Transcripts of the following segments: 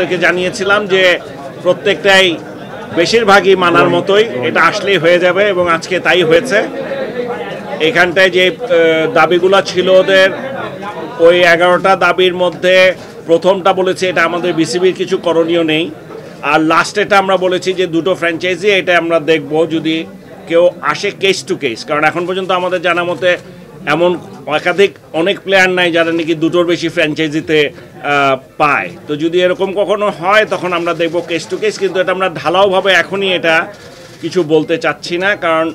আপনাদেরকে জানিয়েছিলাম যে প্রত্যেকটাই বেশিরভাগই মানার মতোই এটা আসলেই হয়ে যাবে এবং আজকে তাই হয়েছে এখানটায় যে দাবিগুলো ছিল ওদের ওই এগারোটা দাবির মধ্যে প্রথমটা বলেছে এটা আমাদের বিসিবির কিছু করণীয় নেই আর লাস্টেটা আমরা বলেছি যে দুটো ফ্র্যাঞ্চাইজি এটা আমরা দেখব যদি কেউ আসে কেস টু কেস কারণ এখন পর্যন্ত আমাদের জানা মতে এমন একাধিক অনেক প্লেয়ার নাই যারা নাকি দুটোর বেশি ফ্র্যাঞ্চাইজিতে পায় তো যদি এরকম কখনো হয় তখন আমরা দেখব কেস টু কেস কিন্তু এটা আমরা ঢালাওভাবে এখনই এটা কিছু বলতে চাচ্ছি না কারণ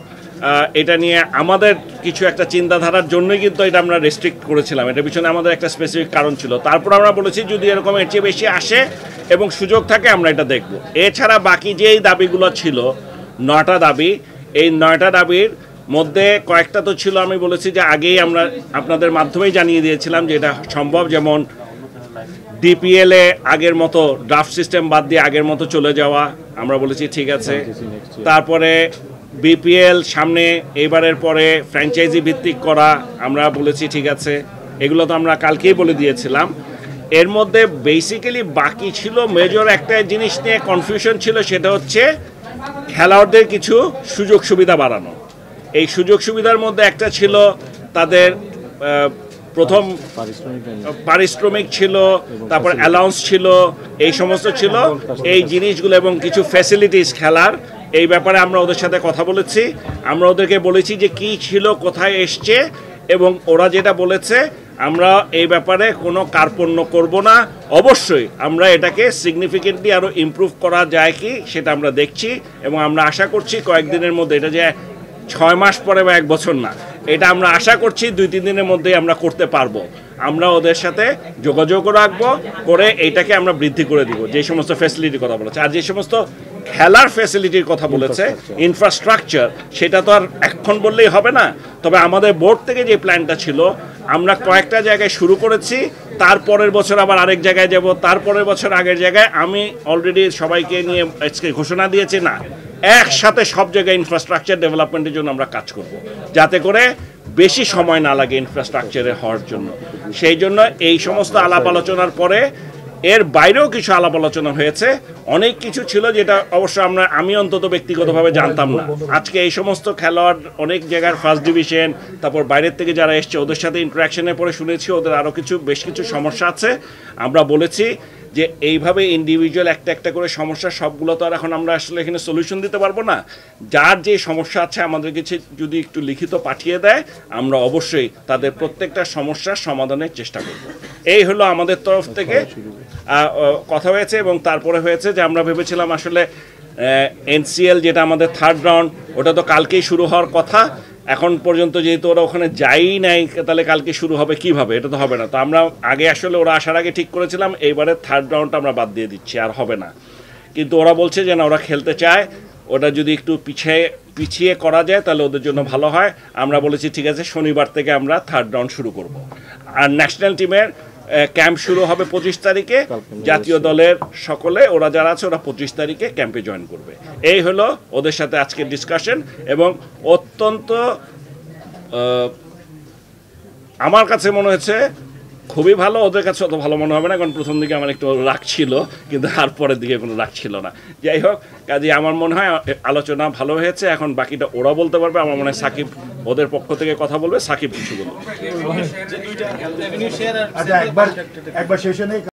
এটা নিয়ে আমাদের কিছু একটা চিন্তাধারার জন্যই কিন্তু এটা আমরা রেস্ট্রিক্ট করেছিলাম এটার পিছনে আমাদের একটা স্পেসিফিক কারণ ছিল তারপর আমরা বলেছি যদি এরকম এর চেয়ে বেশি আসে এবং সুযোগ থাকে আমরা এটা দেখব এছাড়া বাকি যেই দাবিগুলো ছিল নটা দাবি এই নয়টা দাবির মধ্যে কয়েকটা তো ছিল আমি বলেছি যে আগেই আমরা আপনাদের মাধ্যমেই জানিয়ে দিয়েছিলাম যে এটা সম্ভব যেমন এ আগের মতো ড্রাফট সিস্টেম বাদ দিয়ে আগের মতো চলে যাওয়া আমরা বলেছি ঠিক আছে তারপরে বিপিএল সামনে এবারের পরে ফ্র্যাঞ্চাইজি ভিত্তিক করা আমরা বলেছি ঠিক আছে এগুলো তো আমরা কালকেই বলে দিয়েছিলাম এর মধ্যে বেসিক্যালি বাকি ছিল মেজর একটা জিনিস নিয়ে কনফিউশন ছিল সেটা হচ্ছে খেলোয়াড়দের কিছু সুযোগ সুবিধা বাড়ানো এই সুযোগ সুবিধার মধ্যে একটা ছিল তাদের প্রথম পারিশ্রমিক ছিল তারপর অ্যালাউন্স ছিল এই সমস্ত ছিল এই জিনিসগুলো এবং কিছু ফ্যাসিলিটিস খেলার এই ব্যাপারে আমরা ওদের সাথে কথা বলেছি আমরা ওদেরকে বলেছি যে কি ছিল কোথায় এসছে এবং ওরা যেটা বলেছে আমরা এই ব্যাপারে কোনো কার্পণ্য করব না অবশ্যই আমরা এটাকে সিগনিফিকেন্টলি আরও ইম্প্রুভ করা যায় কি সেটা আমরা দেখছি এবং আমরা আশা করছি কয়েকদিনের মধ্যে এটা যে ছয় মাস পরে বা এক বছর না এটা আমরা আশা করছি দুই তিন দিনের মধ্যেই আমরা করতে পারবো আমরা ওদের সাথে যোগাযোগও রাখবো করে এইটাকে আমরা বৃদ্ধি করে দিব যে সমস্ত ফ্যাসিলিটির কথা বলেছে আর যে সমস্ত খেলার ফ্যাসিলিটির কথা বলেছে ইনফ্রাস্ট্রাকচার সেটা তো আর এখন বললেই হবে না তবে আমাদের বোর্ড থেকে যে প্ল্যানটা ছিল আমরা কয়েকটা জায়গায় শুরু করেছি তারপরের বছর আবার আরেক জায়গায় যাব তারপরের বছর আগের জায়গায় আমি অলরেডি সবাইকে নিয়ে আজকে ঘোষণা দিয়েছি না একসাথে সব জায়গায় ইনফ্রাস্ট্রাকচার ডেভেলপমেন্টের জন্য আমরা কাজ করব যাতে করে বেশি সময় না লাগে ইনফ্রাস্ট্রাকচারে হওয়ার জন্য সেই জন্য এই সমস্ত আলাপ আলোচনার পরে এর বাইরেও কিছু আলাপ আলোচনা হয়েছে অনেক কিছু ছিল যেটা অবশ্য আমরা আমি অন্তত ব্যক্তিগতভাবে জানতাম না আজকে এই সমস্ত খেলোয়াড় অনেক জায়গার ফার্স্ট ডিভিশন তারপর বাইরের থেকে যারা এসছে ওদের সাথে ইন্টারাকশনের পরে শুনেছি ওদের আরও কিছু বেশ কিছু সমস্যা আছে আমরা বলেছি যে এইভাবে ইন্ডিভিজুয়াল একটা একটা করে সমস্যা সবগুলো তো আর এখন আমরা আসলে এখানে সলিউশন দিতে পারবো না যার যে সমস্যা আছে আমাদের কাছে যদি একটু লিখিত পাঠিয়ে দেয় আমরা অবশ্যই তাদের প্রত্যেকটা সমস্যার সমাধানের চেষ্টা করব এই হলো আমাদের তরফ থেকে কথা হয়েছে এবং তারপরে হয়েছে যে আমরা ভেবেছিলাম আসলে এনসিএল যেটা আমাদের থার্ড রাউন্ড ওটা তো কালকেই শুরু হওয়ার কথা এখন পর্যন্ত যেহেতু ওরা ওখানে যাই নাই তাহলে কালকে শুরু হবে কিভাবে এটা তো হবে না তো আমরা আগে আসলে ওরা আসার আগে ঠিক করেছিলাম এইবারে থার্ড রাউন্ডটা আমরা বাদ দিয়ে দিচ্ছি আর হবে না কিন্তু ওরা বলছে যে না ওরা খেলতে চায় ওটা যদি একটু পিছিয়ে পিছিয়ে করা যায় তাহলে ওদের জন্য ভালো হয় আমরা বলেছি ঠিক আছে শনিবার থেকে আমরা থার্ড রাউন্ড শুরু করব আর ন্যাশনাল টিমের ক্যাম্প শুরু হবে পঁচিশ তারিখে জাতীয় দলের সকলে ওরা যারা আছে ওরা পঁচিশ তারিখে ক্যাম্পে জয়েন করবে এই হলো ওদের সাথে আজকের ডিসকাশন এবং অত্যন্ত আমার কাছে মনে হয়েছে খুবই ভালো ওদের কাছে অত ভালো মনে হবে না কারণ প্রথম দিকে আমার একটু রাগ ছিল কিন্তু আর পরের দিকে কোনো রাগ ছিল না যাই হোক কাজে আমার মনে হয় আলোচনা ভালো হয়েছে এখন বাকিটা ওরা বলতে পারবে আমার মনে হয় সাকিব ওদের পক্ষ থেকে কথা বলবে সাকিব কিছু বলবে আচ্ছা,